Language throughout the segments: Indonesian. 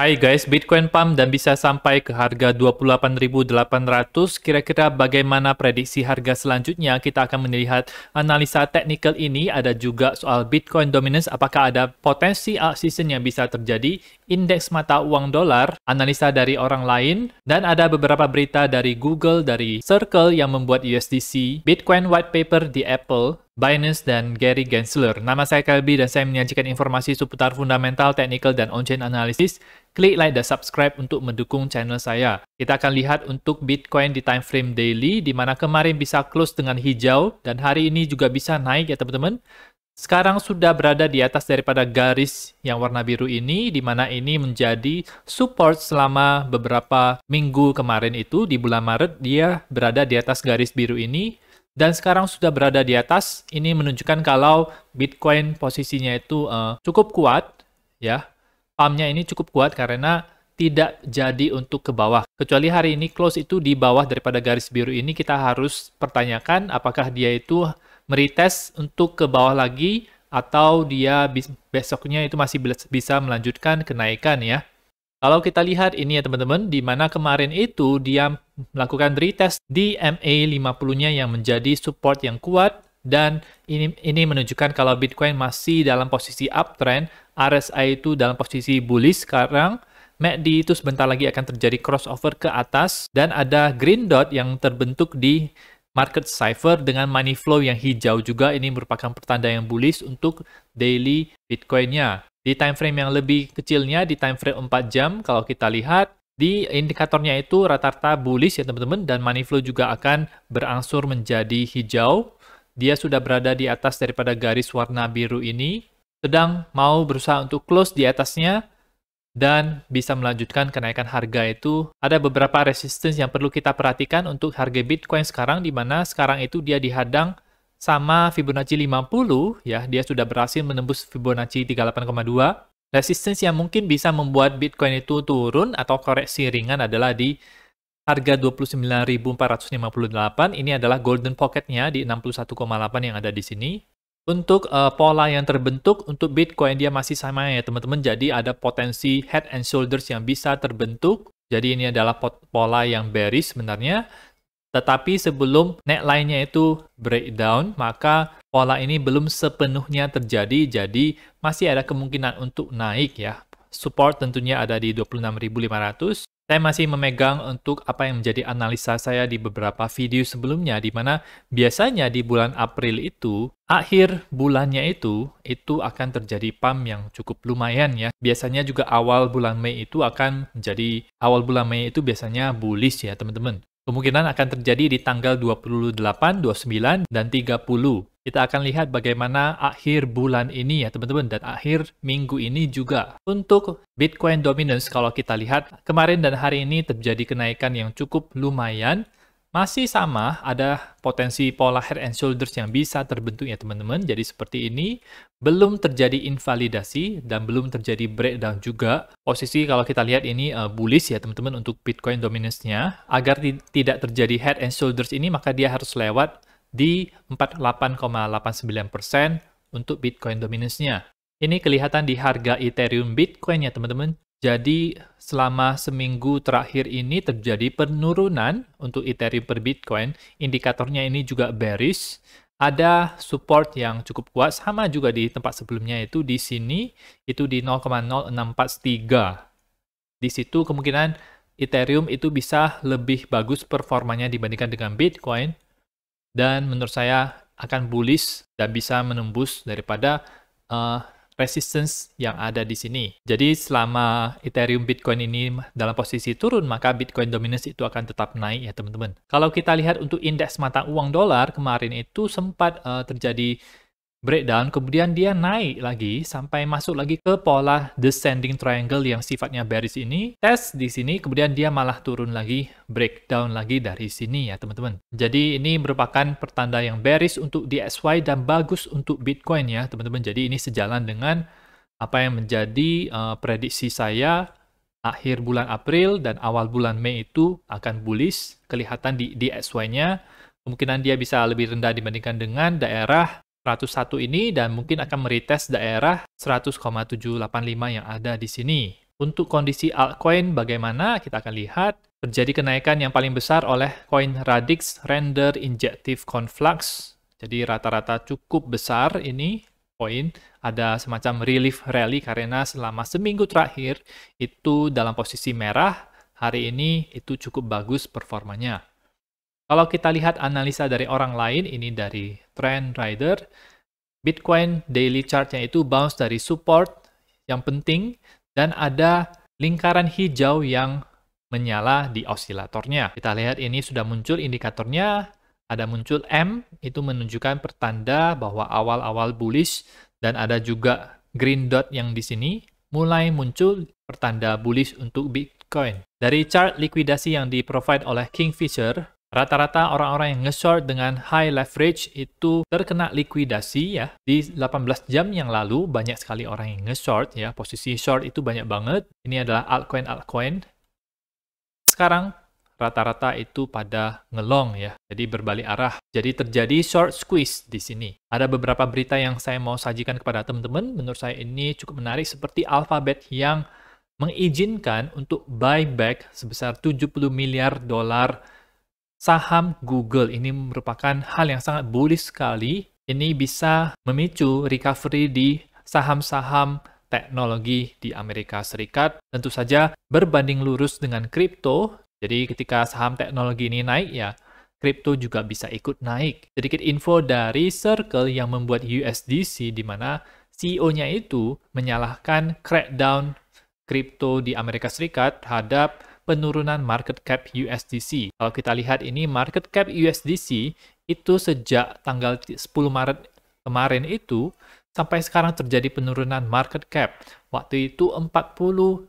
Hai guys, Bitcoin pump dan bisa sampai ke harga 28.800. Kira-kira bagaimana prediksi harga selanjutnya? Kita akan melihat analisa teknikal ini. Ada juga soal Bitcoin dominance. Apakah ada potensi alt yang bisa terjadi? indeks mata uang dolar, analisa dari orang lain, dan ada beberapa berita dari Google, dari Circle yang membuat USDC, Bitcoin white paper di Apple, Binance dan Gary Gensler. Nama saya Kelby dan saya menyajikan informasi seputar fundamental, technical, dan on-chain analysis. Klik like dan subscribe untuk mendukung channel saya. Kita akan lihat untuk Bitcoin di time frame daily, di mana kemarin bisa close dengan hijau, dan hari ini juga bisa naik ya teman-teman sekarang sudah berada di atas daripada garis yang warna biru ini, di mana ini menjadi support selama beberapa minggu kemarin itu, di bulan Maret dia berada di atas garis biru ini, dan sekarang sudah berada di atas, ini menunjukkan kalau Bitcoin posisinya itu uh, cukup kuat, ya, pumpnya ini cukup kuat karena tidak jadi untuk ke bawah. Kecuali hari ini close itu di bawah daripada garis biru ini, kita harus pertanyakan apakah dia itu meretest untuk ke bawah lagi atau dia besoknya itu masih bisa melanjutkan kenaikan ya. Kalau kita lihat ini ya teman-teman, di mana kemarin itu dia melakukan retest di MA50-nya yang menjadi support yang kuat dan ini, ini menunjukkan kalau Bitcoin masih dalam posisi uptrend, RSI itu dalam posisi bullish sekarang, MACD itu sebentar lagi akan terjadi crossover ke atas dan ada green dot yang terbentuk di Market cipher dengan money flow yang hijau juga ini merupakan pertanda yang bullish untuk daily bitcoinnya Di time frame yang lebih kecilnya di time frame 4 jam kalau kita lihat di indikatornya itu rata-rata bullish ya teman-teman dan money flow juga akan berangsur menjadi hijau. Dia sudah berada di atas daripada garis warna biru ini sedang mau berusaha untuk close di atasnya dan bisa melanjutkan kenaikan harga itu. Ada beberapa resistance yang perlu kita perhatikan untuk harga Bitcoin sekarang di mana sekarang itu dia dihadang sama Fibonacci 50 ya, dia sudah berhasil menembus Fibonacci 38,2. Resistance yang mungkin bisa membuat Bitcoin itu turun atau koreksi ringan adalah di harga 29.458. Ini adalah golden pocketnya di 61,8 yang ada di sini. Untuk uh, pola yang terbentuk untuk Bitcoin dia masih sama ya teman-teman. Jadi ada potensi head and shoulders yang bisa terbentuk. Jadi ini adalah pola yang bearish sebenarnya. Tetapi sebelum neckline-nya itu breakdown, maka pola ini belum sepenuhnya terjadi, jadi masih ada kemungkinan untuk naik ya. Support tentunya ada di 26.500, saya masih memegang untuk apa yang menjadi analisa saya di beberapa video sebelumnya, di mana biasanya di bulan April itu, akhir bulannya itu, itu akan terjadi pump yang cukup lumayan ya. Biasanya juga awal bulan Mei itu akan menjadi, awal bulan Mei itu biasanya bullish ya teman-teman. Kemungkinan akan terjadi di tanggal 28, 29, dan 30 kita akan lihat bagaimana akhir bulan ini ya teman-teman dan akhir minggu ini juga. Untuk Bitcoin dominance kalau kita lihat kemarin dan hari ini terjadi kenaikan yang cukup lumayan. Masih sama, ada potensi pola head and shoulders yang bisa terbentuk ya teman-teman. Jadi seperti ini, belum terjadi invalidasi dan belum terjadi breakdown juga. Posisi kalau kita lihat ini uh, bullish ya teman-teman untuk Bitcoin dominance-nya. Agar tidak terjadi head and shoulders ini, maka dia harus lewat di 48,89% untuk Bitcoin dominance-nya. Ini kelihatan di harga Ethereum Bitcoin ya teman-teman. Jadi selama seminggu terakhir ini terjadi penurunan untuk Ethereum per Bitcoin. Indikatornya ini juga bearish. Ada support yang cukup kuat sama juga di tempat sebelumnya itu di sini itu di 0,0643. Di situ kemungkinan Ethereum itu bisa lebih bagus performanya dibandingkan dengan Bitcoin dan menurut saya akan bullish dan bisa menembus daripada uh, resistance yang ada di sini. Jadi selama Ethereum Bitcoin ini dalam posisi turun, maka Bitcoin dominance itu akan tetap naik ya teman-teman. Kalau kita lihat untuk indeks mata uang dolar kemarin itu sempat uh, terjadi breakdown, kemudian dia naik lagi sampai masuk lagi ke pola descending triangle yang sifatnya bearish ini, tes di sini, kemudian dia malah turun lagi, breakdown lagi dari sini ya teman-teman. Jadi ini merupakan pertanda yang bearish untuk DXY dan bagus untuk Bitcoin ya teman-teman. Jadi ini sejalan dengan apa yang menjadi uh, prediksi saya akhir bulan April dan awal bulan Mei itu akan bullish kelihatan di DXY-nya kemungkinan dia bisa lebih rendah dibandingkan dengan daerah 101 ini dan mungkin akan meretest daerah 100,785 yang ada di sini. Untuk kondisi altcoin bagaimana kita akan lihat terjadi kenaikan yang paling besar oleh coin Radix Render Injective Conflux. Jadi rata-rata cukup besar ini poin ada semacam relief rally karena selama seminggu terakhir itu dalam posisi merah hari ini itu cukup bagus performanya. Kalau kita lihat analisa dari orang lain, ini dari Trend Rider, Bitcoin daily chartnya itu bounce dari support yang penting dan ada lingkaran hijau yang menyala di osilatornya. Kita lihat ini sudah muncul indikatornya, ada muncul M, itu menunjukkan pertanda bahwa awal-awal bullish dan ada juga green dot yang di sini mulai muncul pertanda bullish untuk Bitcoin. Dari chart likuidasi yang di-provide oleh Kingfisher, Rata-rata orang-orang yang nge-short dengan high leverage itu terkena likuidasi ya. Di 18 jam yang lalu banyak sekali orang yang nge-short ya. Posisi short itu banyak banget. Ini adalah altcoin-altcoin. Sekarang rata-rata itu pada ngelong ya. Jadi berbalik arah. Jadi terjadi short squeeze di sini. Ada beberapa berita yang saya mau sajikan kepada teman-teman. Menurut saya ini cukup menarik seperti alfabet yang mengizinkan untuk buyback sebesar 70 miliar dolar saham Google ini merupakan hal yang sangat bullish sekali. Ini bisa memicu recovery di saham-saham teknologi di Amerika Serikat. Tentu saja berbanding lurus dengan kripto. Jadi ketika saham teknologi ini naik ya, kripto juga bisa ikut naik. Sedikit info dari Circle yang membuat USDC di mana CEO-nya itu menyalahkan crackdown kripto di Amerika Serikat terhadap penurunan market cap USDC. Kalau kita lihat ini market cap USDC itu sejak tanggal 10 Maret kemarin itu sampai sekarang terjadi penurunan market cap. Waktu itu 40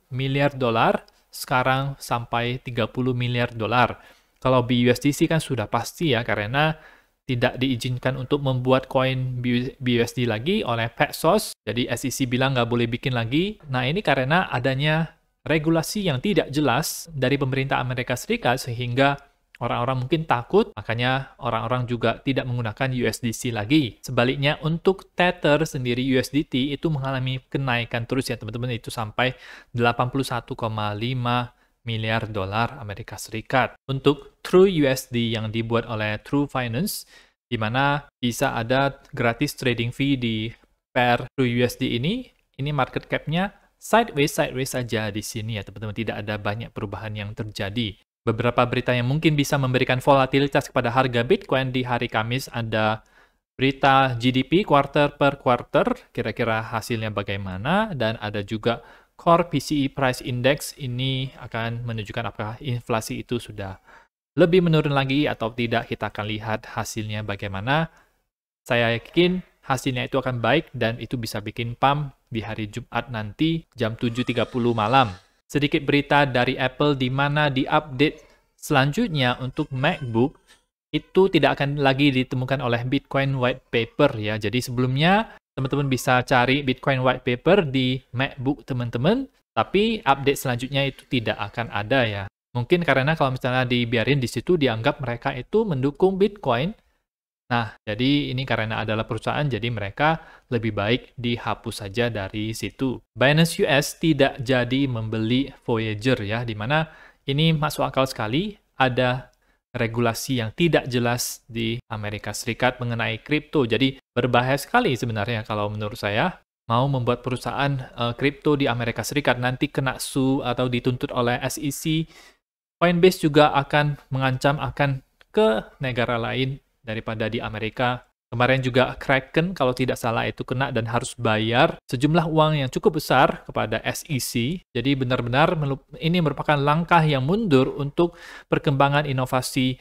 miliar dolar, sekarang sampai 30 miliar dolar. Kalau BUSDC kan sudah pasti ya karena tidak diizinkan untuk membuat koin BUSD lagi oleh Paxos. Jadi SEC bilang nggak boleh bikin lagi. Nah ini karena adanya regulasi yang tidak jelas dari pemerintah Amerika Serikat sehingga orang-orang mungkin takut, makanya orang-orang juga tidak menggunakan USDC lagi. Sebaliknya untuk Tether sendiri USDT itu mengalami kenaikan terus ya teman-teman itu sampai 81,5 miliar dolar Amerika Serikat. Untuk True USD yang dibuat oleh True Finance di mana bisa ada gratis trading fee di pair True USD ini, ini market cap-nya sideways sideways saja di sini ya teman-teman tidak ada banyak perubahan yang terjadi. Beberapa berita yang mungkin bisa memberikan volatilitas kepada harga Bitcoin di hari Kamis ada berita GDP quarter per quarter kira-kira hasilnya bagaimana dan ada juga core PCE price index ini akan menunjukkan apakah inflasi itu sudah lebih menurun lagi atau tidak kita akan lihat hasilnya bagaimana. Saya yakin hasilnya itu akan baik dan itu bisa bikin pump di hari Jumat nanti jam 7.30 malam. Sedikit berita dari Apple di mana di update selanjutnya untuk MacBook itu tidak akan lagi ditemukan oleh Bitcoin White Paper ya. Jadi sebelumnya teman-teman bisa cari Bitcoin White Paper di MacBook teman-teman, tapi update selanjutnya itu tidak akan ada ya. Mungkin karena kalau misalnya dibiarin di situ dianggap mereka itu mendukung Bitcoin, Nah, jadi ini karena adalah perusahaan, jadi mereka lebih baik dihapus saja dari situ. Binance US tidak jadi membeli Voyager ya, di mana ini masuk akal sekali ada regulasi yang tidak jelas di Amerika Serikat mengenai kripto. Jadi berbahaya sekali sebenarnya kalau menurut saya mau membuat perusahaan eh, kripto di Amerika Serikat nanti kena su atau dituntut oleh SEC. Coinbase juga akan mengancam akan ke negara lain daripada di Amerika. Kemarin juga Kraken kalau tidak salah itu kena dan harus bayar sejumlah uang yang cukup besar kepada SEC. Jadi benar-benar ini merupakan langkah yang mundur untuk perkembangan inovasi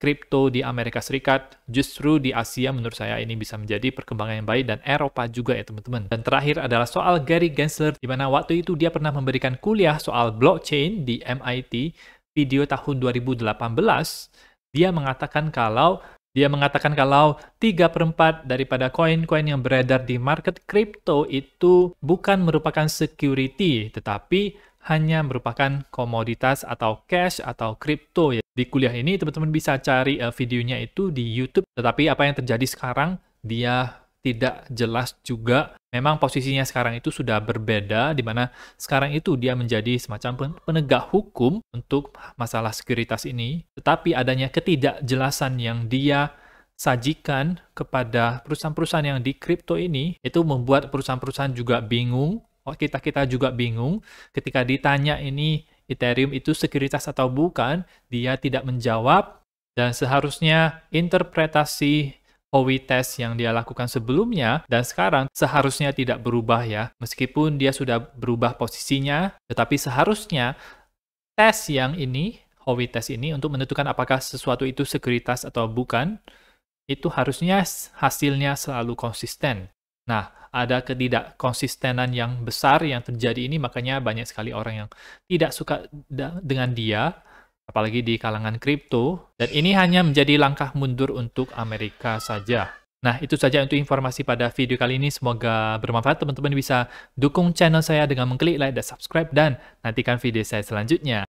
kripto di Amerika Serikat, justru di Asia menurut saya ini bisa menjadi perkembangan yang baik dan Eropa juga ya teman-teman. Dan terakhir adalah soal Gary Gensler, di mana waktu itu dia pernah memberikan kuliah soal blockchain di MIT, video tahun 2018, dia mengatakan kalau dia mengatakan kalau 3 per 4 daripada koin-koin yang beredar di market kripto itu bukan merupakan security, tetapi hanya merupakan komoditas atau cash atau kripto ya. Di kuliah ini teman-teman bisa cari eh, videonya itu di YouTube. Tetapi apa yang terjadi sekarang dia tidak jelas juga memang posisinya sekarang itu sudah berbeda di mana sekarang itu dia menjadi semacam penegak hukum untuk masalah sekuritas ini tetapi adanya ketidakjelasan yang dia sajikan kepada perusahaan-perusahaan yang di kripto ini itu membuat perusahaan-perusahaan juga bingung oh, kita-kita juga bingung ketika ditanya ini Ethereum itu sekuritas atau bukan dia tidak menjawab dan seharusnya interpretasi Howie test yang dia lakukan sebelumnya dan sekarang seharusnya tidak berubah ya. Meskipun dia sudah berubah posisinya, tetapi seharusnya tes yang ini, Howie test ini untuk menentukan apakah sesuatu itu sekuritas atau bukan, itu harusnya hasilnya selalu konsisten. Nah, ada ketidakkonsistenan yang besar yang terjadi ini makanya banyak sekali orang yang tidak suka dengan dia apalagi di kalangan kripto, dan ini hanya menjadi langkah mundur untuk Amerika saja. Nah, itu saja untuk informasi pada video kali ini. Semoga bermanfaat. Teman-teman bisa dukung channel saya dengan mengklik like dan subscribe, dan nantikan video saya selanjutnya.